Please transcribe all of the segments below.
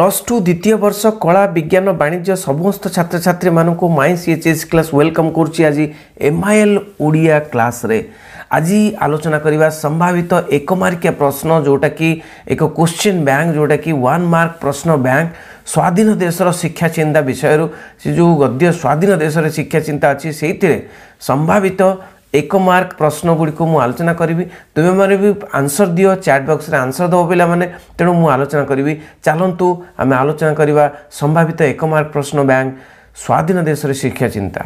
plus two ଦ୍ୱିତୀୟ ବର୍ଷ କଳା ବିଜ୍ଞାନ ବାଣିଜ୍ୟ ସମସ୍ତ ଛାତ୍ରଛାତ୍ରୀମାନଙ୍କୁ my C H S class welcome କରୁଛି ଆଜି ଏମ୍ ଆଇ ଏଲ୍ ଓଡ଼ିଆ କ୍ଲାସ୍ରେ ଆଜି ଆଲୋଚନା କରିବା ସମ୍ଭାବିତ ଏକମାର୍କିଆ ପ୍ରଶ୍ନ ଯେଉଁଟାକି ଏକ କ୍ୱଶ୍ଚିନ୍ ବ୍ୟାଙ୍କ ଯେଉଁଟାକି ୱାନ୍ ମାର୍କ ପ୍ରଶ୍ନ ବ୍ୟାଙ୍କ ସ୍ୱାଧୀନ ଦେଶର ଶିକ୍ଷା ଚିନ୍ତା ବିଷୟରୁ ସେ ଯେଉଁ ଗଦ୍ୟ ସ୍ୱାଧୀନ ଦେଶରେ ଶିକ୍ଷା ଚିନ୍ତା ଅଛି ସେଇଥିରେ ସମ୍ଭାବିତ ଏକ ମାର୍କ ପ୍ରଶ୍ନଗୁଡ଼ିକୁ ମୁଁ ଆଲୋଚନା କରିବି ତୁମେମାନେ ବି ଆନ୍ସର୍ ଦିଅ ଚାଟ୍ ବକ୍ସରେ ଆନ୍ସର୍ ଦେବ ପିଲାମାନେ ତେଣୁ ମୁଁ ଆଲୋଚନା କରିବି ଚାଲନ୍ତୁ ଆମେ ଆଲୋଚନା କରିବା ସମ୍ଭାବିତ ଏକ ମାର୍କ ପ୍ରଶ୍ନ ବ୍ୟାଙ୍କ ସ୍ୱାଧୀନ ଦେଶରେ ଶିକ୍ଷା ଚିନ୍ତା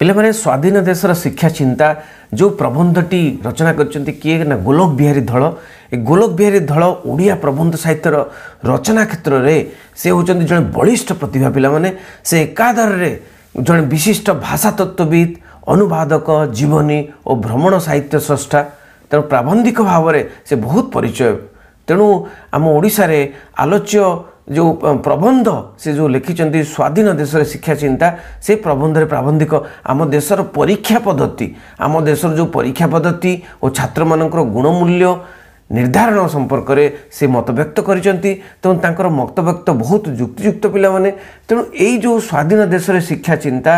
ପିଲାମାନେ ସ୍ୱାଧୀନ ଦେଶର ଶିକ୍ଷା ଚିନ୍ତା ଯେଉଁ ପ୍ରବନ୍ଧଟି ରଚନା କରିଛନ୍ତି କିଏ ନା ଗୋଲଖ ବିହାରୀ ଧଳ ଏ ଗୋଲକ ବିହାରୀ ଧଳ ଓଡ଼ିଆ ପ୍ରବନ୍ଧ ସାହିତ୍ୟର ରଚନା କ୍ଷେତ୍ରରେ ସେ ହେଉଛନ୍ତି ଜଣେ ବଳିଷ୍ଠ ପ୍ରତିଭା ପିଲାମାନେ ସେ ଏକାଧାରରେ ଜଣେ ବିଶିଷ୍ଟ ଭାଷା ତତ୍ତ୍ୱବିତ୍ ଅନୁବାଦକ ଜୀବନୀ ଓ ଭ୍ରମଣ ସାହିତ୍ୟ ସ୍ରଷ୍ଟା ତେଣୁ ପ୍ରାବନ୍ଧିକ ଭାବରେ ସେ ବହୁତ ପରିଚୟ ତେଣୁ ଆମ ଓଡ଼ିଶାରେ ଆଲୋଚ୍ୟ ଯେଉଁ ପ୍ରବନ୍ଧ ସେ ଯେଉଁ ଲେଖିଛନ୍ତି ସ୍ଵାଧୀନ ଦେଶରେ ଶିକ୍ଷା ଚିନ୍ତା ସେ ପ୍ରବନ୍ଧରେ ପ୍ରାବନ୍ଧିକ ଆମ ଦେଶର ପରୀକ୍ଷା ପଦ୍ଧତି ଆମ ଦେଶର ଯେଉଁ ପରୀକ୍ଷା ପଦ୍ଧତି ଓ ଛାତ୍ରମାନଙ୍କର ଗୁଣମୂଲ୍ୟ ନିର୍ଦ୍ଧାରଣ ସମ୍ପର୍କରେ ସେ ମତବ୍ୟକ୍ତ କରିଛନ୍ତି ତେଣୁ ତାଙ୍କର ମତବ୍ୟକ୍ତ ବହୁତ ଯୁକ୍ତିଯୁକ୍ତ ପିଲାମାନେ ତେଣୁ ଏଇ ଯେଉଁ ସ୍ୱାଧୀନ ଦେଶରେ ଶିକ୍ଷା ଚିନ୍ତା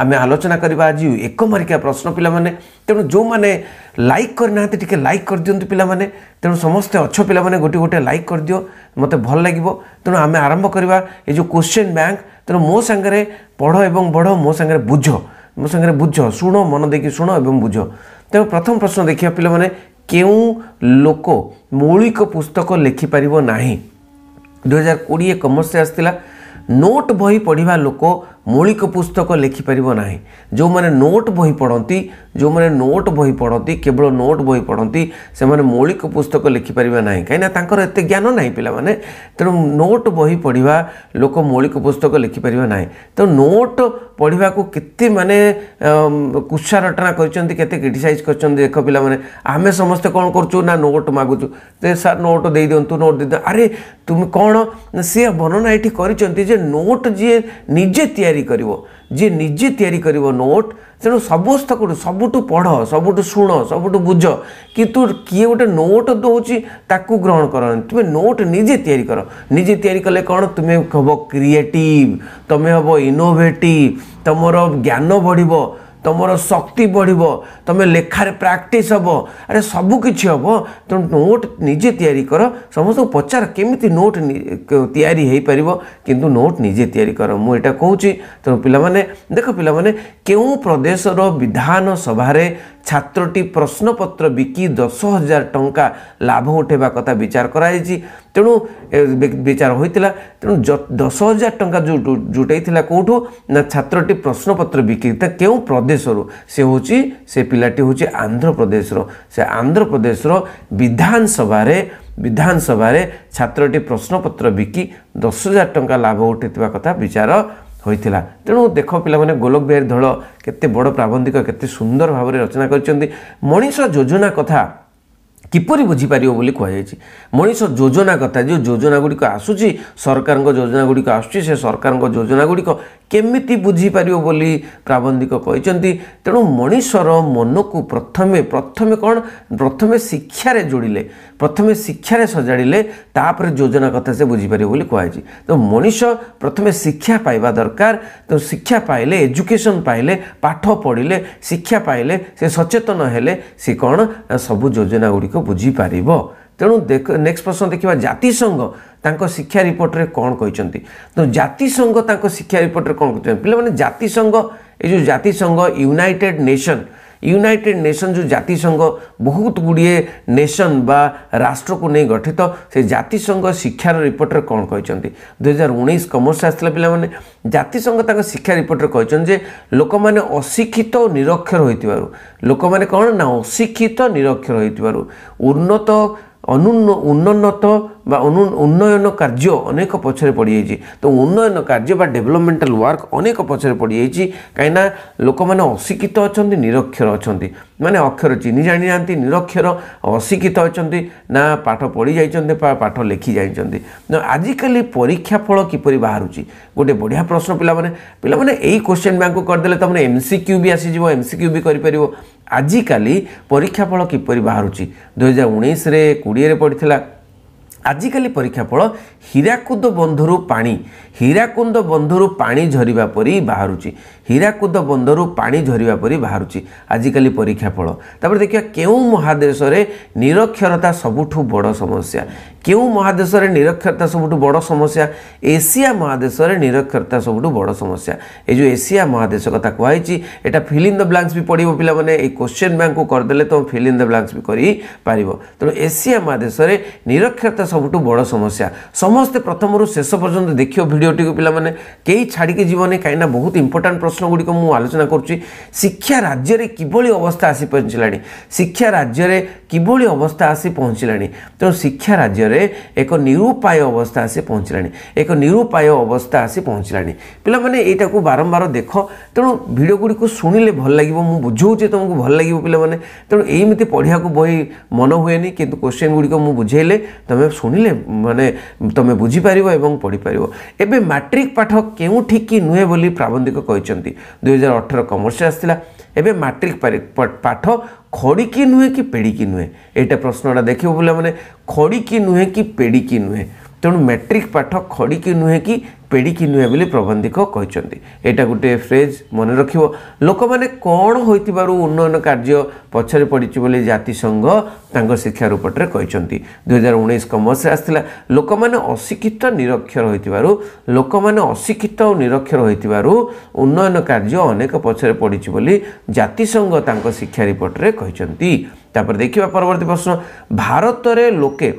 ଆମେ ଆଲୋଚନା କରିବା ଆଜି ଏକ ଏକମାରିକିଆ ପ୍ରଶ୍ନ ପିଲାମାନେ ତେଣୁ ଯେଉଁମାନେ ଲାଇକ୍ କରିନାହାନ୍ତି ଟିକେ ଲାଇକ୍ କରିଦିଅନ୍ତୁ ପିଲାମାନେ ତେଣୁ ସମସ୍ତେ ଅଛ ପିଲାମାନେ ଗୋଟିଏ ଗୋଟିଏ ଲାଇକ୍ କରିଦିଅ ମୋତେ ଭଲ ଲାଗିବ ତେଣୁ ଆମେ ଆରମ୍ଭ କରିବା ଏ ଯେଉଁ କୋଶ୍ଚିନ୍ ବ୍ୟାଙ୍କ ତେଣୁ ମୋ ସାଙ୍ଗରେ ପଢ଼ ଏବଂ ବଢ଼ ମୋ ସାଙ୍ଗରେ ବୁଝ ମୋ ସାଙ୍ଗରେ ବୁଝ ଶୁଣ ମନ ଦେଇକି ଶୁଣ ଏବଂ ବୁଝ ତେଣୁ ପ୍ରଥମ ପ୍ରଶ୍ନ ଦେଖିବା ପିଲାମାନେ के लोक मौलिक पुस्तक लिखिपार ना दुई हजार कोड़े कमर्स आसला नोट बही पढ़ा लोक মৌলিক পুস্তক লেখিপারিব না যে নোট বই পড়তে যে নোট বই পড়তে কেবল নোট বই পড়তে সে মৌলিক পুস্তক লেখিপারিবে না কিনা তাঁর এত জ্ঞান না পিলা মানে তেমন নোট বই পড়া লোক মৌলিক পুস্তক লেখিপারিবে না তো নোট পড়া কত মানে কুসা রটনা করছেন কত ক্রিটিসাইজ করছেন দেখ পিলা মানে আমি সমস্ত কম করছু না নোট মাগুছু যে স্যার নোট দিয়ে দিও নোট দিয়ে আরে তুমি কোণ সে বর্ণনা এটি করছেন যে নোট যে নিজে তৈরি ତିଆରି କରିବ ଯିଏ ନିଜେ ତିଆରି କରିବ ନୋଟ୍ ତେଣୁ ସମସ୍ତ ସବୁଠୁ ପଢ଼ ସବୁଠୁ ଶୁଣ ସବୁଠୁ ବୁଝ କିନ୍ତୁ କିଏ ଗୋଟେ ନୋଟ୍ ଦେଉଛି ତାକୁ ଗ୍ରହଣ କରନି ତୁମେ ନୋଟ୍ ନିଜେ ତିଆରି କର ନିଜେ ତିଆରି କଲେ କ'ଣ ତୁମେ ହେବ କ୍ରିଏଟିଭ୍ ତୁମେ ହେବ ଇନୋଭେଟିଭ୍ ତୁମର ଜ୍ଞାନ ବଢ଼ିବ ତୁମର ଶକ୍ତି ବଢ଼ିବ ତୁମେ ଲେଖାରେ ପ୍ରାକ୍ଟିସ୍ ହେବ ଆରେ ସବୁ କିଛି ହେବ ତେଣୁ ନୋଟ୍ ନିଜେ ତିଆରି କର ସମସ୍ତଙ୍କୁ ପଚାର କେମିତି ନୋଟ୍ ତିଆରି ହୋଇପାରିବ କିନ୍ତୁ ନୋଟ୍ ନିଜେ ତିଆରି କର ମୁଁ ଏଇଟା କହୁଛି ତେଣୁ ପିଲାମାନେ ଦେଖ ପିଲାମାନେ କେଉଁ ପ୍ରଦେଶର ବିଧାନସଭାରେ ଛାତ୍ରଟି ପ୍ରଶ୍ନପତ୍ର ବିକି ଦଶ ହଜାର ଟଙ୍କା ଲାଭ ଉଠାଇବା କଥା ବିଚାର କରାଯାଇଛି ତେଣୁ ବିଚାର ହୋଇଥିଲା ତେଣୁ ଦଶ ହଜାର ଟଙ୍କା ଯେଉଁ ଜୁଟାଇଥିଲା କେଉଁଠୁ ନା ଛାତ୍ରଟି ପ୍ରଶ୍ନପତ୍ର ବିକ୍ରି କେଉଁ ପ୍ରଦେଶରୁ ସେ ହେଉଛି ସେ ପିଲାଟି ହେଉଛି ଆନ୍ଧ୍ରପ୍ରଦେଶର ସେ ଆନ୍ଧ୍ରପ୍ରଦେଶର ବିଧାନସଭାରେ ବିଧାନସଭାରେ ଛାତ୍ରଟି ପ୍ରଶ୍ନପତ୍ର ବିକି ଦଶ ହଜାର ଟଙ୍କା ଲାଭ ଉଠାଇଥିବା କଥା ବିଚାର ହୋଇଥିଲା ତେଣୁ ଦେଖ ପିଲାମାନେ ଗୋଲକ ବିହାରୀ ଧଳ କେତେ ବଡ଼ ପ୍ରାବନ୍ଧିକ କେତେ ସୁନ୍ଦର ଭାବରେ ରଚନା କରିଛନ୍ତି ମଣିଷ ଯୋଜନା କଥା କିପରି ବୁଝିପାରିବ ବୋଲି କୁହାଯାଇଛି ମଣିଷ ଯୋଜନା କଥା ଯେଉଁ ଯୋଜନା ଗୁଡ଼ିକ ଆସୁଛି ସରକାରଙ୍କ ଯୋଜନା ଗୁଡ଼ିକ ଆସୁଛି ସେ ସରକାରଙ୍କ ଯୋଜନା ଗୁଡ଼ିକ କେମିତି ବୁଝିପାରିବ ବୋଲି ପ୍ରାବନ୍ଧିକ କହିଛନ୍ତି ତେଣୁ ମଣିଷର ମନକୁ ପ୍ରଥମେ ପ୍ରଥମେ କ'ଣ ପ୍ରଥମେ ଶିକ୍ଷାରେ ଯୋଡ଼ିଲେ ପ୍ରଥମେ ଶିକ୍ଷାରେ ସଜାଡ଼ିଲେ ତାପରେ ଯୋଜନା କଥା ସେ ବୁଝିପାରିବ ବୋଲି କୁହାଯାଇଛି ତ ମଣିଷ ପ୍ରଥମେ ଶିକ୍ଷା ପାଇବା ଦରକାର ତ ଶିକ୍ଷା ପାଇଲେ ଏଜୁକେସନ୍ ପାଇଲେ ପାଠ ପଢ଼ିଲେ ଶିକ୍ଷା ପାଇଲେ ସେ ସଚେତନ ହେଲେ ସେ କ'ଣ ସବୁ ଯୋଜନା ଗୁଡ଼ିକ ବୁଝିପାରିବ ତେଣୁ ଦେଖ ନେକ୍ସଟ ପ୍ରଶ୍ନ ଦେଖିବା ଜାତିସଂଘ ତାଙ୍କ ଶିକ୍ଷା ରିପୋର୍ଟରେ କ'ଣ କହିଛନ୍ତି ତେଣୁ ଜାତିସଂଘ ତାଙ୍କ ଶିକ୍ଷା ରିପୋର୍ଟରେ କ'ଣ କହିଛନ୍ତି ପିଲାମାନେ ଜାତିସଂଘ ଏ ଯେଉଁ ଜାତିସଂଘ ୟୁନାଇଟେଡ଼ ନେସନ୍ ୟୁନାଇଟେଡ଼୍ ନେସନ୍ ଯେଉଁ ଜାତିସଂଘ ବହୁତ ଗୁଡ଼ିଏ ନେସନ୍ ବା ରାଷ୍ଟ୍ରକୁ ନେଇ ଗଠିତ ସେ ଜାତିସଂଘ ଶିକ୍ଷାର ରିପୋର୍ଟରେ କ'ଣ କହିଛନ୍ତି ଦୁଇହଜାର ଉଣେଇଶ କମର୍ସ ଆସିଥିଲା ପିଲାମାନେ ଜାତିସଂଘ ତାଙ୍କ ଶିକ୍ଷା ରିପୋର୍ଟରେ କହିଛନ୍ତି ଯେ ଲୋକମାନେ ଅଶିକ୍ଷିତ ଓ ନିରକ୍ଷର ହୋଇଥିବାରୁ ଲୋକମାନେ କ'ଣ ନା ଅଶିକ୍ଷିତ ନିରକ୍ଷର ହୋଇଥିବାରୁ ଉନ୍ନତ ଅନୁନ୍ନତ বা উন্নয়ন କାର୍ଯ୍ୟ ଅନେକ ପଛରେ ପଡ଼ିଯାଇଛି ତ ଉନ୍ନୟନ କାର୍ଯ୍ୟ ବା ଡେଭଲପମେଣ୍ଟାଲ ୱାର୍କ ଅନେକ ପଛରେ ପଡ଼ିଯାଇଛି କାହିଁକିନା ଲୋକମାନେ ଅଶିକ୍ଷିତ ଅଛନ୍ତି ନିରକ୍ଷର ଅଛନ୍ତି ମାନେ ଅକ୍ଷର ଚିହ୍ନି ଜାଣିନାହାନ୍ତି ନିରକ୍ଷର ଅଶିକ୍ଷିତ ଅଛନ୍ତି ନା ପାଠ ପଢ଼ି ଯାଇଛନ୍ତି ବା ପାଠ ଲେଖି ଯାଇଛନ୍ତି ଆଜିକାଲି ପରୀକ୍ଷା ଫଳ କିପରି ବାହାରୁଛି ଗୋଟେ ବଢ଼ିଆ ପ୍ରଶ୍ନ ପିଲାମାନେ ପିଲାମାନେ ଏଇ କୋଶ୍ଚିନ୍ ବ୍ୟାଙ୍କକୁ କରିଦେଲେ ତୁମେ ଏମ୍ ସି କ୍ୟୁ ବି ଆସିଯିବ ଏମ୍ ସି କ୍ୟୁ ବି କରିପାରିବ ଆଜିକାଲି ପରୀକ୍ଷା ଫଳ କିପରି ବାହାରୁଛି ଦୁଇହଜାର ଉଣେଇଶରେ କୋଡ଼ିଏରେ ପଡ଼ିଥିଲା ଆଜିକାଲି ପରୀକ୍ଷାଫଳ ହୀରାକୁଦ ବନ୍ଧରୁ ପାଣି ହୀରାକୁଦ ବନ୍ଧରୁ ପାଣି ଝରିବା ପରି ବାହାରୁଛି ହୀରାକୁଦ ବନ୍ଧରୁ ପାଣି ଝରିବା ପରି ବାହାରୁଛି ଆଜିକାଲି ପରୀକ୍ଷାଫଳ ତାପରେ ଦେଖିବା କେଉଁ ମହାଦେଶରେ ନିରକ୍ଷରତା ସବୁଠୁ ବଡ଼ ସମସ୍ୟା କେଉଁ ମହାଦେଶରେ ନିରକ୍ଷରତା ସବୁଠୁ ବଡ଼ ସମସ୍ୟା ଏସିଆ ମହାଦେଶରେ ନିରକ୍ଷରତା ସବୁଠୁ ବଡ଼ ସମସ୍ୟା ଏ ଯେଉଁ ଏସିଆ ମହାଦେଶ କଥା କୁହାହେଇଛି ଏଇଟା ଫିଲିମ୍ ଦ ବ୍ଲାଙ୍କସ୍ ବି ପଡ଼ିବ ପିଲାମାନେ ଏଇ କୋଶ୍ଚିନ୍ ବ୍ୟାଙ୍କକୁ କରିଦେଲେ ତୁମେ ଫିଲିମ୍ ଦ ବ୍ଲାଙ୍କସ୍ ବି କରିପାରିବ ତେଣୁ ଏସିଆ ମହାଦେଶରେ ନିରକ୍ଷରତା ସବୁଠୁ ବଡ଼ ସମସ୍ୟା ସମସ୍ତେ ପ୍ରଥମରୁ ଶେଷ ପର୍ଯ୍ୟନ୍ତ ଦେଖିବ ଭିଡ଼ିଓଟିକୁ ପିଲାମାନେ କେହି ଛାଡ଼ିକି ଯିବନି କାହିଁକିନା ବହୁତ ଇମ୍ପୋର୍ଟାଣ୍ଟ ପ୍ରଶ୍ନଗୁଡ଼ିକ ମୁଁ ଆଲୋଚନା କରୁଛି ଶିକ୍ଷା ରାଜ୍ୟରେ କିଭଳି ଅବସ୍ଥା ଆସି ପହଞ୍ଚିଲାଣି ଶିକ୍ଷା ରାଜ୍ୟରେ କିଭଳି ଅବସ୍ଥା ଆସି ପହଞ୍ଚିଲାଣି ତେଣୁ ଶିକ୍ଷା ରାଜ୍ୟ ବିଷୟରେ ଏକ ନିରୁପାୟ ଅବସ୍ଥା ଆସି ପହଞ୍ଚିଲାଣି ଏକ ନିରୁପାୟ ଅବସ୍ଥା ଆସି ପହଞ୍ଚିଲାଣି ପିଲାମାନେ ଏଇଟାକୁ ବାରମ୍ବାର ଦେଖ ତେଣୁ ଭିଡ଼ିଓ ଗୁଡ଼ିକୁ ଶୁଣିଲେ ଭଲ ଲାଗିବ ମୁଁ ବୁଝାଉଛି ତୁମକୁ ଭଲ ଲାଗିବ ପିଲାମାନେ ତେଣୁ ଏମିତି ପଢ଼ିବାକୁ ବହି ମନ ହୁଏନି କିନ୍ତୁ କୋଶ୍ଚିନ୍ ଗୁଡ଼ିକ ମୁଁ ବୁଝେଇଲେ ତୁମେ ଶୁଣିଲେ ମାନେ ତୁମେ ବୁଝିପାରିବ ଏବଂ ପଢ଼ିପାରିବ ଏବେ ମାଟ୍ରିକ୍ ପାଠ କେଉଁଠିକି ନୁହେଁ ବୋଲି ପ୍ରାବନ୍ଧିକ କହିଛନ୍ତି ଦୁଇହଜାର ଅଠର କମର୍ସ ଆସିଥିଲା এবে মাট্রিক পাঠ খড়িকি নুহে কি পেড়িকি নুহে এইটা প্রশ্নটা দেখব পিলামানে খড়িকি নুহে কি পেড়িকি নুহে ତେଣୁ ମେଟ୍ରିକ୍ ପାଠ ଖଡ଼ିକି ନୁହେଁ କି ପେଡ଼ିକି ନୁହେଁ ବୋଲି ପ୍ରବନ୍ଧିକ କହିଛନ୍ତି ଏଇଟା ଗୋଟିଏ ଫ୍ରେଜ୍ ମନେ ରଖିବ ଲୋକମାନେ କ'ଣ ହୋଇଥିବାରୁ ଉନ୍ନୟନ କାର୍ଯ୍ୟ ପଛରେ ପଡ଼ିଛି ବୋଲି ଜାତିସଂଘ ତାଙ୍କ ଶିକ୍ଷା ରୂପଟରେ କହିଛନ୍ତି ଦୁଇହଜାର ଉଣେଇଶ କମର୍ସରେ ଆସିଥିଲା ଲୋକମାନେ ଅଶିକ୍ଷିତ ନିରକ୍ଷର ହୋଇଥିବାରୁ ଲୋକମାନେ ଅଶିକ୍ଷିତ ଆଉ ନିରକ୍ଷର ହୋଇଥିବାରୁ ଉନ୍ନୟନ କାର୍ଯ୍ୟ ଅନେକ ପଛରେ ପଡ଼ିଛି ବୋଲି ଜାତିସଂଘ ତାଙ୍କ ଶିକ୍ଷା ରିପୋର୍ଟରେ କହିଛନ୍ତି ତାପରେ ଦେଖିବା ପରବର୍ତ୍ତୀ ପ୍ରଶ୍ନ ଭାରତରେ ଲୋକେ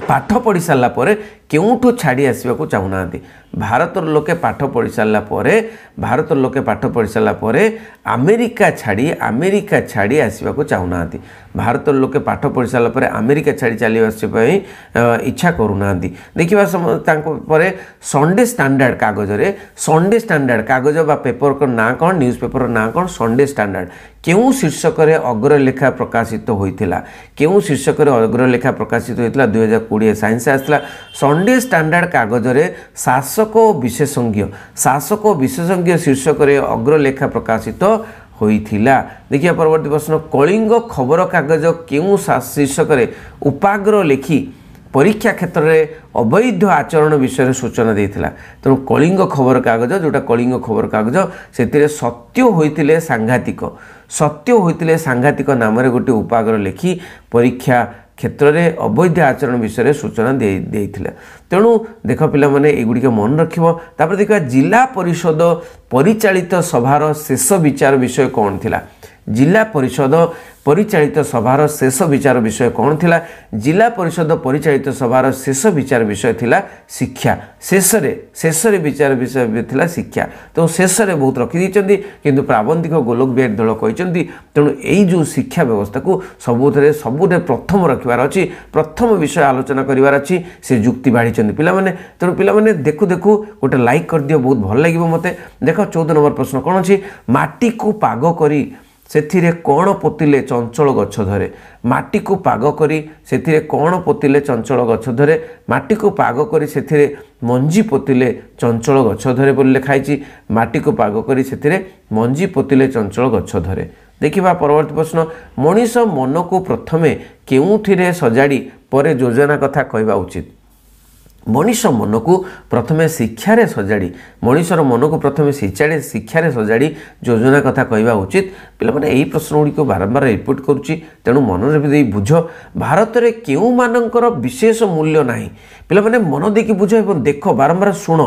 parto por esa ladera por କେଉଁଠୁ ଛାଡ଼ି ଆସିବାକୁ ଚାହୁଁନାହାନ୍ତି ଭାରତର ଲୋକେ ପାଠ ପଢ଼ିସାରିଲା ପରେ ଭାରତର ଲୋକେ ପାଠ ପଢ଼ିସାରିଲା ପରେ ଆମେରିକା ଛାଡ଼ି ଆମେରିକା ଛାଡ଼ି ଆସିବାକୁ ଚାହୁଁନାହାନ୍ତି ଭାରତର ଲୋକେ ପାଠ ପଢ଼ିସାରିଲା ପରେ ଆମେରିକା ଛାଡ଼ି ଚାଲିବା ପାଇଁ ଇଚ୍ଛା କରୁନାହାନ୍ତି ଦେଖିବା ତାଙ୍କ ପରେ ସଣ୍ଡେ ଷ୍ଟାଣ୍ଡାର୍ଡ଼ କାଗଜରେ ସଣ୍ଡେ ଷ୍ଟାଣ୍ଡାର୍ଡ଼ କାଗଜ ବା ପେପରର ନାଁ କ'ଣ ନ୍ୟୁଜ୍ ପେପରର ନାଁ କ'ଣ ସଣ୍ଡେ ଷ୍ଟାଣ୍ଡାର୍ଡ଼ କେଉଁ ଶୀର୍ଷକରେ ଅଗ୍ରଲେଖା ପ୍ରକାଶିତ ହୋଇଥିଲା କେଉଁ ଶୀର୍ଷକରେ ଅଗ୍ରଲେଖା ପ୍ରକାଶିତ ହୋଇଥିଲା ଦୁଇହଜାର କୋଡ଼ିଏ ସାଇନ୍ସ ଆସିଥିଲା ସଣ୍ଡେ ସଣ୍ଡେ ଷ୍ଟାଣ୍ଡାର୍ଡ଼ କାଗଜରେ ଶାସକ ଓ ବିଶେଷଜ୍ଞ ଶାସକ ଓ ବିଶେଷଜ୍ଞ ଶୀର୍ଷକରେ ଅଗ୍ରଲେଖା ପ୍ରକାଶିତ ହୋଇଥିଲା ଦେଖିବା ପରବର୍ତ୍ତୀ ପ୍ରଶ୍ନ କଳିଙ୍ଗ ଖବରକାଗଜ କେଉଁ ଶୀର୍ଷକରେ ଉପାଗ୍ର ଲେଖି ପରୀକ୍ଷା କ୍ଷେତ୍ରରେ ଅବୈଧ ଆଚରଣ ବିଷୟରେ ସୂଚନା ଦେଇଥିଲା ତେଣୁ କଳିଙ୍ଗ ଖବରକାଗଜ ଯେଉଁଟା କଳିଙ୍ଗ ଖବରକାଗଜ ସେଥିରେ ସତ୍ୟ ହୋଇଥିଲେ ସାଂଘାତିକ ସତ୍ୟ ହୋଇଥିଲେ ସାଂଘାତିକ ନାମରେ ଗୋଟିଏ ଉପାଗ୍ର ଲେଖି ପରୀକ୍ଷା କ୍ଷେତ୍ରରେ ଅବୈଧ ଆଚରଣ ବିଷୟରେ ସୂଚନା ଦେଇ ଦେଇଥିଲା ତେଣୁ ଦେଖ ପିଲାମାନେ ଏଗୁଡ଼ିକ ମନେ ରଖିବ ତାପରେ ଦେଖିବା ଜିଲ୍ଲା ପରିଷଦ ପରିଚାଳିତ ସଭାର ଶେଷ ବିଚାର ବିଷୟ କ'ଣ ଥିଲା ଜିଲ୍ଲା ପରିଷଦ ପରିଚାଳିତ ସଭାର ଶେଷ ବିଚାର ବିଷୟ କ'ଣ ଥିଲା ଜିଲ୍ଲା ପରିଷଦ ପରିଚାଳିତ ସଭାର ଶେଷ ବିଚାର ବିଷୟ ଥିଲା ଶିକ୍ଷା ଶେଷରେ ଶେଷରେ ବିଚାର ବିଷୟ ଥିଲା ଶିକ୍ଷା ତେଣୁ ଶେଷରେ ବହୁତ ରଖିଦେଇଛନ୍ତି କିନ୍ତୁ ପ୍ରାବନ୍ଧିକ ଗୋଲକ ବିହାର ଦଳ କହିଛନ୍ତି ତେଣୁ ଏଇ ଯେଉଁ ଶିକ୍ଷା ବ୍ୟବସ୍ଥାକୁ ସବୁଥିରେ ସବୁଠାରେ ପ୍ରଥମ ରଖିବାର ଅଛି ପ୍ରଥମ ବିଷୟ ଆଲୋଚନା କରିବାର ଅଛି ସେ ଯୁକ୍ତି ବାଢ଼ିଛନ୍ତି ପିଲାମାନେ ତେଣୁ ପିଲାମାନେ ଦେଖୁ ଦେଖୁ ଗୋଟେ ଲାଇକ୍ କରିଦିଅ ବହୁତ ଭଲ ଲାଗିବ ମୋତେ ଦେଖ ଚଉଦ ନମ୍ବର ପ୍ରଶ୍ନ କ'ଣ ଅଛି ମାଟିକୁ ପାଗ କରି ସେଥିରେ କ'ଣ ପୋତିଲେ ଚଞ୍ଚଳ ଗଛ ଧରେ ମାଟିକୁ ପାଗ କରି ସେଥିରେ କ'ଣ ପୋତିଲେ ଚଞ୍ଚଳ ଗଛ ଧରେ ମାଟିକୁ ପାଗ କରି ସେଥିରେ ମଞ୍ଜି ପୋତିଲେ ଚଞ୍ଚଳ ଗଛ ଧରେ ବୋଲି ଲେଖା ହେଇଛି ମାଟିକୁ ପାଗ କରି ସେଥିରେ ମଞ୍ଜି ପୋତିଲେ ଚଞ୍ଚଳ ଗଛ ଧରେ ଦେଖିବା ପରବର୍ତ୍ତୀ ପ୍ରଶ୍ନ ମଣିଷ ମନକୁ ପ୍ରଥମେ କେଉଁଥିରେ ସଜାଡ଼ି ପରେ ଯୋଜନା କଥା କହିବା ଉଚିତ ମଣିଷ ମନକୁ ପ୍ରଥମେ ଶିକ୍ଷାରେ ସଜାଡ଼ି ମଣିଷର ମନକୁ ପ୍ରଥମେ ଶିକ୍ଷାରେ ଶିକ୍ଷାରେ ସଜାଡ଼ି ଯୋଜନା କଥା କହିବା ଉଚିତ ପିଲାମାନେ ଏହି ପ୍ରଶ୍ନ ଗୁଡ଼ିକୁ ବାରମ୍ବାର ରିପୋର୍ଟ କରୁଛି ତେଣୁ ମନରେ ବି ଦେଇ ବୁଝ ଭାରତରେ କେଉଁମାନଙ୍କର ବିଶେଷ ମୂଲ୍ୟ ନାହିଁ ପିଲାମାନେ ମନ ଦେଇକି ବୁଝ ଏବଂ ଦେଖ ବାରମ୍ବାର ଶୁଣ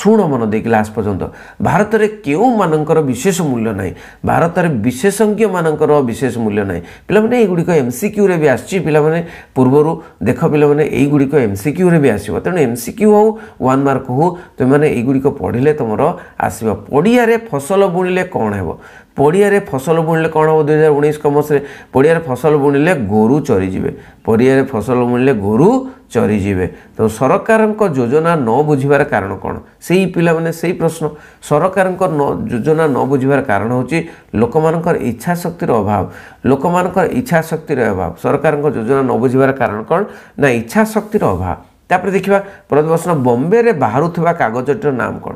ଶୂଣ ମନ ଦେଇକି ଲାଷ୍ଟ ପର୍ଯ୍ୟନ୍ତ ଭାରତରେ କେଉଁମାନଙ୍କର ବିଶେଷ ମୂଲ୍ୟ ନାହିଁ ଭାରତରେ ବିଶେଷଜ୍ଞମାନଙ୍କର ବିଶେଷ ମୂଲ୍ୟ ନାହିଁ ପିଲାମାନେ ଏଗୁଡ଼ିକ ଏମ୍ ସି କ୍ୟୁରେ ବି ଆସିଛି ପିଲାମାନେ ପୂର୍ବରୁ ଦେଖ ପିଲାମାନେ ଏଇଗୁଡ଼ିକ ଏମ୍ ସି କ୍ୟୁରେ ବି ଆସିବ ତେଣୁ ଏମ୍ ସି କ୍ୟୁ ହେଉ ୱାନ୍ ମାର୍କ ହେଉ ତୁମେମାନେ ଏଇଗୁଡ଼ିକ ପଢ଼ିଲେ ତୁମର ଆସିବ ପଡ଼ିଆରେ ଫସଲ ବୁଣିଲେ କ'ଣ ହେବ ପଡ଼ିଆରେ ଫସଲ ବୁଣିଲେ କ'ଣ ହେବ ଦୁଇହଜାର ଉଣେଇଶ କମର୍ସରେ ପଡ଼ିଆରେ ଫସଲ ବୁଣିଲେ ଗୋରୁ ଚରିଯିବେ ପଡ଼ିଆରେ ଫସଲ ବୁଣିଲେ ଗୋରୁ ଚରିଯିବେ ତ ସରକାରଙ୍କ ଯୋଜନା ନ ବୁଝିବାର କାରଣ କ'ଣ ସେଇ ପିଲାମାନେ ସେଇ ପ୍ରଶ୍ନ ସରକାରଙ୍କ ନ ଯୋଜନା ନ ବୁଝିବାର କାରଣ ହେଉଛି ଲୋକମାନଙ୍କର ଇଚ୍ଛା ଶକ୍ତିର ଅଭାବ ଲୋକମାନଙ୍କର ଇଚ୍ଛା ଶକ୍ତିର ଅଭାବ ସରକାରଙ୍କ ଯୋଜନା ନ ବୁଝିବାର କାରଣ କ'ଣ ନା ଇଚ୍ଛା ଶକ୍ତିର ଅଭାବ ତାପରେ ଦେଖିବା ପ୍ରତିବର୍ଷ ବମ୍ବେରେ ବାହାରୁଥିବା କାଗଜଟିର ନାମ କ'ଣ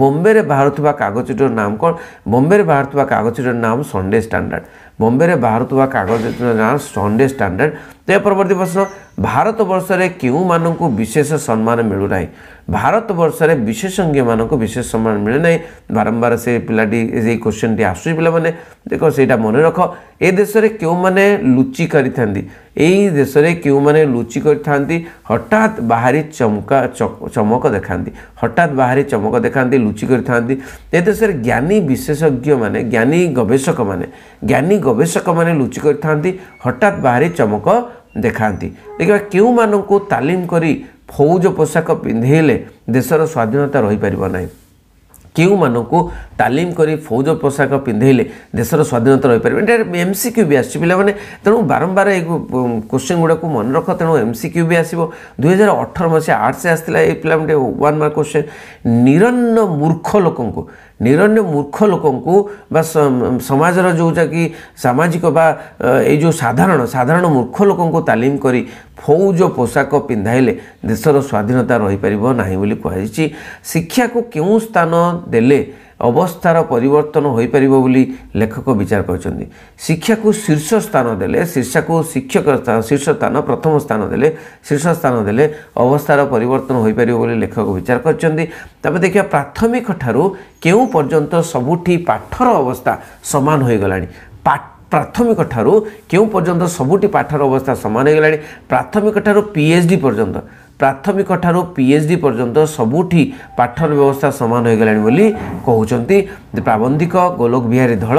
ବମ୍ବେରେ ବାହାରୁଥିବା କାଗଜଟିର ନାମ କ'ଣ ବମ୍ବେରେ ବାହାରୁଥିବା କାଗଜଟିର ନାମ ସନ୍ଡେ ଷ୍ଟାଣ୍ଡାର୍ଡ଼ ବମ୍ବେରେ ବାହାରୁଥିବା କାଗଜଟିର ନାମ ସନ୍ଡେ ଷ୍ଟାଣ୍ଡାର୍ଡ଼ ତା ପରବର୍ତ୍ତୀ ପ୍ରଶ୍ନ ଭାରତବର୍ଷରେ କେଉଁମାନଙ୍କୁ ବିଶେଷ ସମ୍ମାନ ମିଳୁନାହିଁ ଭାରତବର୍ଷରେ ବିଶେଷଜ୍ଞମାନଙ୍କୁ ବିଶେଷ ସମ୍ମାନ ମିଳେ ନାହିଁ ବାରମ୍ବାର ସେ ପିଲାଟି ଏଇ କ୍ୱେଶ୍ଚିନ୍ଟି ଆସୁଛି ପିଲାମାନେ ଦେଖ ସେଇଟା ମନେ ରଖ ଏ ଦେଶରେ କେଉଁମାନେ ଲୁଚି କରିଥାନ୍ତି ଏଇ ଦେଶରେ କେଉଁମାନେ ଲୁଚି କରିଥାନ୍ତି ହଠାତ୍ ବାହାରି ଚମକା ଚମକ ଦେଖାନ୍ତି ହଠାତ୍ ବାହାରି ଚମକ ଦେଖାନ୍ତି ଲୁଚି କରିଥାନ୍ତି ଏ ଦେଶରେ ଜ୍ଞାନୀ ବିଶେଷଜ୍ଞମାନେ ଜ୍ଞାନୀ ଗବେଷକମାନେ ଜ୍ଞାନୀ ଗବେଷକମାନେ ଲୁଚି କରିଥାନ୍ତି ହଠାତ୍ ବାହାରି ଚମକ ଦେଖାନ୍ତି ଦେଖିବା କେଉଁମାନଙ୍କୁ ତାଲିମ କରି ଫୌଜ ପୋଷାକ ପିନ୍ଧେଇଲେ ଦେଶର ସ୍ୱାଧୀନତା ରହିପାରିବ ନାହିଁ କେଉଁମାନଙ୍କୁ ତାଲିମ କରି ଫୌଜ ପୋଷାକ ପିନ୍ଧେଇଲେ ଦେଶର ସ୍ୱାଧୀନତା ରହିପାରିବ ଏଠାରେ ଏମ୍ ସି କ୍ୟୁ ବି ଆସିଛି ପିଲାମାନେ ତେଣୁ ବାରମ୍ବାର ଏଇ କୋଶ୍ଚିନ୍ ଗୁଡ଼ାକୁ ମନେ ରଖ ତେଣୁ ଏମ୍ ସି କ୍ୟୁ ବି ଆସିବ ଦୁଇ ହଜାର ଅଠର ମସିହା ଆର୍ଟସ୍ ଆସିଥିଲା ଏଇ ପିଲାମାନେ ଟିକେ ୱାନ୍ ମାର୍କ କୋଶ୍ଚିନ୍ ନିରନ୍ନ ମୂର୍ଖ ଲୋକଙ୍କୁ ନିରନ୍ୟ ମୂର୍ଖ ଲୋକଙ୍କୁ ବା ସମାଜର ଯେଉଁଟା କି ସାମାଜିକ ବା ଏଇ ଯେଉଁ ସାଧାରଣ ସାଧାରଣ ମୂର୍ଖ ଲୋକଙ୍କୁ ତାଲିମ କରି ଫୌଜ ପୋଷାକ ପିନ୍ଧାଇଲେ ଦେଶର ସ୍ୱାଧୀନତା ରହିପାରିବ ନାହିଁ ବୋଲି କୁହାଯାଇଛି ଶିକ୍ଷାକୁ କେଉଁ ସ୍ଥାନ ଦେଲେ ଅବସ୍ଥାର ପରିବର୍ତ୍ତନ ହୋଇପାରିବ ବୋଲି ଲେଖକ ବିଚାର କରିଛନ୍ତି ଶିକ୍ଷାକୁ ଶୀର୍ଷ ସ୍ଥାନ ଦେଲେ ଶୀର୍ଷାକୁ ଶିକ୍ଷକ ଶୀର୍ଷ ସ୍ଥାନ ପ୍ରଥମ ସ୍ଥାନ ଦେଲେ ଶୀର୍ଷ ସ୍ଥାନ ଦେଲେ ଅବସ୍ଥାର ପରିବର୍ତ୍ତନ ହୋଇପାରିବ ବୋଲି ଲେଖକ ବିଚାର କରିଛନ୍ତି ତାପରେ ଦେଖିବା ପ୍ରାଥମିକ ଠାରୁ କେଉଁ ପର୍ଯ୍ୟନ୍ତ ସବୁଠି ପାଠର ଅବସ୍ଥା ସମାନ ହୋଇଗଲାଣି ପ୍ରାଥମିକ ଠାରୁ କେଉଁ ପର୍ଯ୍ୟନ୍ତ ସବୁଠି ପାଠର ଅବସ୍ଥା ସମାନ ହୋଇଗଲାଣି ପ୍ରାଥମିକ ଠାରୁ ପି ଏଚ୍ ଡ଼ି ପର୍ଯ୍ୟନ୍ତ ପ୍ରାଥମିକ ଠାରୁ ପି ଏଚ୍ ଡି ପର୍ଯ୍ୟନ୍ତ ସବୁଠି ପାଠନ ବ୍ୟବସ୍ଥା ସମାନ ହୋଇଗଲାଣି ବୋଲି କହୁଛନ୍ତି ପ୍ରାବନ୍ଧିକ ଗୋଲକ ବିହାରୀ ଦଳ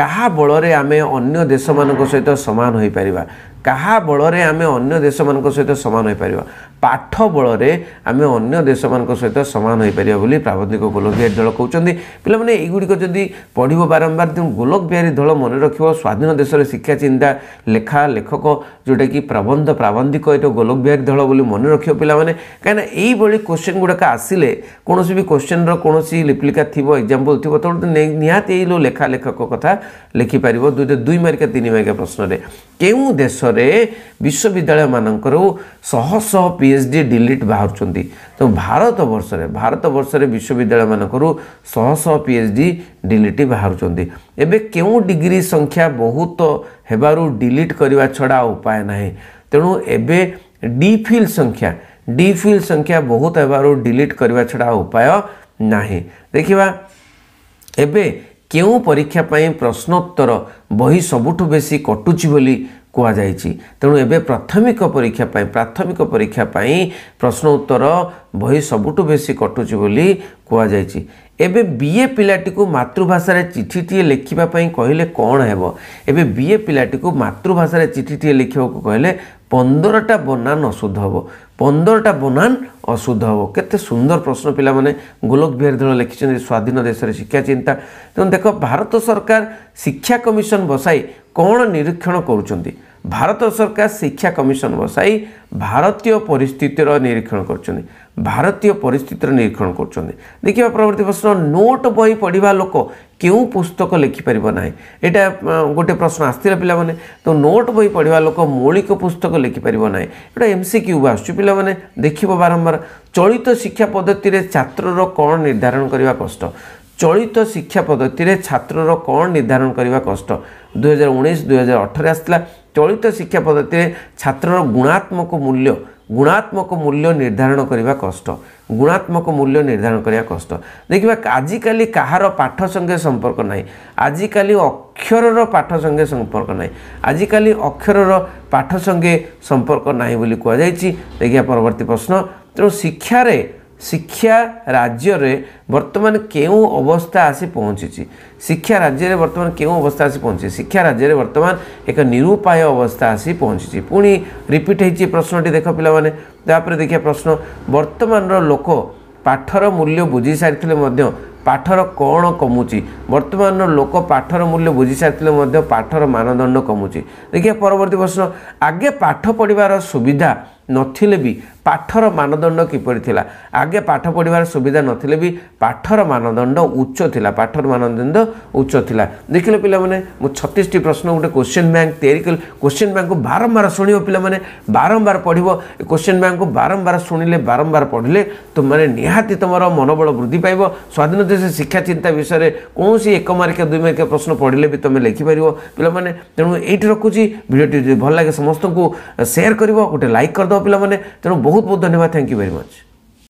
କାହା ବଳରେ ଆମେ ଅନ୍ୟ ଦେଶମାନଙ୍କ ସହିତ ସମାନ ହୋଇପାରିବା କାହା ବଳରେ ଆମେ ଅନ୍ୟ ଦେଶମାନଙ୍କ ସହିତ ସମାନ ହୋଇପାରିବା ପାଠ ବଳରେ ଆମେ ଅନ୍ୟ ଦେଶମାନଙ୍କ ସହିତ ସମାନ ହୋଇପାରିବା ବୋଲି ପ୍ରାବନ୍ଧିକ ଗୋଲକ ବିହାରୀ ଦଳ କହୁଛନ୍ତି ପିଲାମାନେ ଏଇଗୁଡ଼ିକ ଯଦି ପଢ଼ିବ ବାରମ୍ବାର ତେଣୁ ଗୋଲକ ବିହାରୀ ଦଳ ମନେ ରଖିବ ସ୍ୱାଧୀନ ଦେଶରେ ଶିକ୍ଷା ଚିନ୍ତା ଲେଖା ଲେଖକ ଯେଉଁଟାକି ପ୍ରବନ୍ଧ ପ୍ରାବନ୍ଧିକ ଏଇଟା ଗୋଲକ ବିହାରୀ ଦଳ ବୋଲି ମନେ ରଖିବ ପିଲାମାନେ କାହିଁକିନା ଏଇଭଳି କୋଶ୍ଚିନ୍ ଗୁଡ଼ାକ ଆସିଲେ କୌଣସି ବି କୋଶ୍ଚିନ୍ର କୌଣସି ଲିପ୍ଲିକା ଥିବ ଏକ୍ଜାମ୍ପଲ୍ ଥିବ ତେଣୁ ନିହାତି ଏଇ ଲେଖା ଲେଖକ କଥା ଲେଖିପାରିବ ଦୁଇଟା ଦୁଇ ମାର୍କା ତିନି ମାର୍କା ପ୍ରଶ୍ନରେ କେଉଁ ଦେଶରେ ବିଶ୍ୱବିଦ୍ୟାଳୟମାନଙ୍କରୁ ଶହ ଶହ ପି ଏଚ୍ ଡି ଡିଲିଟ୍ ବାହାରୁଛନ୍ତି ତ ଭାରତବର୍ଷରେ ଭାରତବର୍ଷରେ ବିଶ୍ୱବିଦ୍ୟାଳୟମାନଙ୍କରୁ ଶହ ଶହ ପି ଏଚ୍ ଡି ଡିଲିଟ୍ ବାହାରୁଛନ୍ତି ଏବେ କେଉଁ ଡିଗ୍ରୀ ସଂଖ୍ୟା ବହୁତ ହେବାରୁ ଡିଲିଟ୍ କରିବା ଛଡ଼ା ଆଉ ଉପାୟ ନାହିଁ ତେଣୁ ଏବେ ଡିଫିଲ୍ ସଂଖ୍ୟା ଡିଫିଲ୍ ସଂଖ୍ୟା ବହୁତ ହେବାରୁ ଡିଲିଟ୍ କରିବା ଛଡ଼ା ଉପାୟ ନାହିଁ ଦେଖିବା ଏବେ କେଉଁ ପରୀକ୍ଷା ପାଇଁ ପ୍ରଶ୍ନୋତ୍ତର ବହି ସବୁଠୁ ବେଶୀ କଟୁଛି ବୋଲି କୁହାଯାଇଛି ତେଣୁ ଏବେ ପ୍ରାଥମିକ ପରୀକ୍ଷା ପାଇଁ ପ୍ରାଥମିକ ପରୀକ୍ଷା ପାଇଁ ପ୍ରଶ୍ନ ଉତ୍ତର ବହି ସବୁଠୁ ବେଶୀ କଟୁଛି ବୋଲି କୁହାଯାଇଛି ଏବେ ବିଏ ପିଲାଟିକୁ ମାତୃଭାଷାରେ ଚିଠିଟିଏ ଲେଖିବା ପାଇଁ କହିଲେ କ'ଣ ହେବ ଏବେ ବିଏ ପିଲାଟିକୁ ମାତୃଭାଷାରେ ଚିଠିଟିଏ ଲେଖିବାକୁ କହିଲେ ପନ୍ଦରଟା ବନାନ ଅଶୁଦ୍ଧ ହେବ ପନ୍ଦରଟା ବନାନ ଅଶୁଦ୍ଧ ହେବ କେତେ ସୁନ୍ଦର ପ୍ରଶ୍ନ ପିଲାମାନେ ଗୋଲକ ବିହାରୀଧଳ ଲେଖିଛନ୍ତି ସ୍ୱାଧୀନ ଦେଶରେ ଶିକ୍ଷା ଚିନ୍ତା ତେଣୁ ଦେଖ ଭାରତ ସରକାର ଶିକ୍ଷା କମିଶନ ବସାଇ କ'ଣ ନିରୀକ୍ଷଣ କରୁଛନ୍ତି ଭାରତ ସରକାର ଶିକ୍ଷା କମିଶନ ବସାଇ ଭାରତୀୟ ପରିସ୍ଥିତିର ନିରୀକ୍ଷଣ କରୁଛନ୍ତି ଭାରତୀୟ ପରିସ୍ଥିତିର ନିରୀକ୍ଷଣ କରୁଛନ୍ତି ଦେଖିବା ପରବର୍ତ୍ତୀ ପ୍ରଶ୍ନ ନୋଟ୍ ବହି ପଢ଼ିବା ଲୋକ କେଉଁ ପୁସ୍ତକ ଲେଖିପାରିବ ନାହିଁ ଏଇଟା ଗୋଟେ ପ୍ରଶ୍ନ ଆସିଥିଲା ପିଲାମାନେ ତ ନୋଟ୍ ବହି ପଢ଼ିବା ଲୋକ ମୌଳିକ ପୁସ୍ତକ ଲେଖିପାରିବ ନାହିଁ ଏଇଟା ଏମ୍ ସି କ୍ୟୁକୁ ଆସୁଛି ପିଲାମାନେ ଦେଖିବ ବାରମ୍ବାର ଚଳିତ ଶିକ୍ଷା ପଦ୍ଧତିରେ ଛାତ୍ରର କ'ଣ ନିର୍ଦ୍ଧାରଣ କରିବା କଷ୍ଟ চলিত শিক্ষা পদ্ধতিরে ছাত্রর কণ নির্ধারণ করা কষ্ট দুই হাজার উনিশ দুই হাজার অঠরে আসলা ଚଳିତ ଶିକ୍ଷା ପଦ୍ଧତିରେ ଛାତ୍ରର ଗୁଣାତ୍ମକ ମୂଲ୍ୟ ଗୁଣାତ୍ମକ ମୂଲ୍ୟ ନିର୍ଦ୍ଧାରଣ କରିବା କଷ୍ଟ ଗୁଣାତ୍ମକ ମୂଲ୍ୟ ନିର୍ଦ୍ଧାରଣ କରିବା କଷ୍ଟ ଦେଖିବା ଆଜିକାଲି କାହାର ପାଠ ସଙ୍ଗେ ସମ୍ପର୍କ ନାହିଁ ଆଜିକାଲି ଅକ୍ଷରର ପାଠ ସଙ୍ଗେ ସମ୍ପର୍କ ନାହିଁ ଆଜିକାଲି ଅକ୍ଷରର ପାଠ ସଙ୍ଗେ ସମ୍ପର୍କ ନାହିଁ ବୋଲି କୁହାଯାଇଛି ଦେଖିବା ପରବର୍ତ୍ତୀ ପ୍ରଶ୍ନ ତେଣୁ ଶିକ୍ଷାରେ ଶିକ୍ଷା ରାଜ୍ୟରେ ବର୍ତ୍ତମାନ କେଉଁ ଅବସ୍ଥା ଆସି ପହଞ୍ଚିଛି ଶିକ୍ଷା ରାଜ୍ୟରେ ବର୍ତ୍ତମାନ କେଉଁ ଅବସ୍ଥା ଆସି ପହଞ୍ଚିଛି ଶିକ୍ଷା ରାଜ୍ୟରେ ବର୍ତ୍ତମାନ ଏକ ନିରୁପାୟ ଅବସ୍ଥା ଆସି ପହଞ୍ଚିଛି ପୁଣି ରିପିଟ୍ ହେଇଛି ପ୍ରଶ୍ନଟି ଦେଖ ପିଲାମାନେ ତାପରେ ଦେଖିବା ପ୍ରଶ୍ନ ବର୍ତ୍ତମାନର ଲୋକ ପାଠର ମୂଲ୍ୟ ବୁଝିସାରିଥିଲେ ମଧ୍ୟ ପାଠର କ'ଣ କମୁଛି ବର୍ତ୍ତମାନର ଲୋକ ପାଠର ମୂଲ୍ୟ ବୁଝିସାରିଥିଲେ ମଧ୍ୟ ପାଠର ମାନଦଣ୍ଡ କମୁଛି ଦେଖିବା ପରବର୍ତ୍ତୀ ପ୍ରଶ୍ନ ଆଗେ ପାଠ ପଢ଼ିବାର ସୁବିଧା ନଥିଲେ ବି ପାଠର ମାନଦଣ୍ଡ କିପରି ଥିଲା ଆଗେ ପାଠ ପଢ଼ିବାର ସୁବିଧା ନଥିଲେ ବି ପାଠର ମାନଦଣ୍ଡ ଉଚ୍ଚ ଥିଲା ପାଠର ମାନଦଣ୍ଡ ଉଚ୍ଚ ଥିଲା ଦେଖିଲେ ପିଲାମାନେ ମୁଁ ଛତିଶଟି ପ୍ରଶ୍ନ ଗୋଟେ କୋଶ୍ଚିନ୍ ବ୍ୟାଙ୍କ ତିଆରି କଲି କୋଶ୍ଚିନ୍ ବ୍ୟାଙ୍କକୁ ବାରମ୍ବାର ଶୁଣିବ ପିଲାମାନେ ବାରମ୍ବାର ପଢ଼ିବ ଏ କୋଶ୍ଚିନ୍ ବ୍ୟାଙ୍କକୁ ବାରମ୍ବାର ଶୁଣିଲେ ବାରମ୍ବାର ପଢ଼ିଲେ ତୁମମାନେ ନିହାତି ତୁମର ମନୋବଳ ବୃଦ୍ଧି ପାଇବ ସ୍ୱାଧୀନତା ସେ ଶିକ୍ଷା ଚିନ୍ତା ବିଷୟରେ କୌଣସି ଏକ ମାର୍କିଆ ଦୁଇ ମାର୍କିଆ ପ୍ରଶ୍ନ ପଢ଼ିଲେ ବି ତୁମେ ଲେଖିପାରିବ ପିଲାମାନେ ତେଣୁ ଏଇଠି ରଖୁଛି ଭିଡ଼ିଓଟି ଭଲ ଲାଗେ ସମସ୍ତଙ୍କୁ ସେୟାର କରିବ ଗୋଟେ ଲାଇକ୍ କରିଦେବ ପିଲାମାନେ ତେଣୁ बहुत बहुत धन्यवाद थैंक यू वेरी मच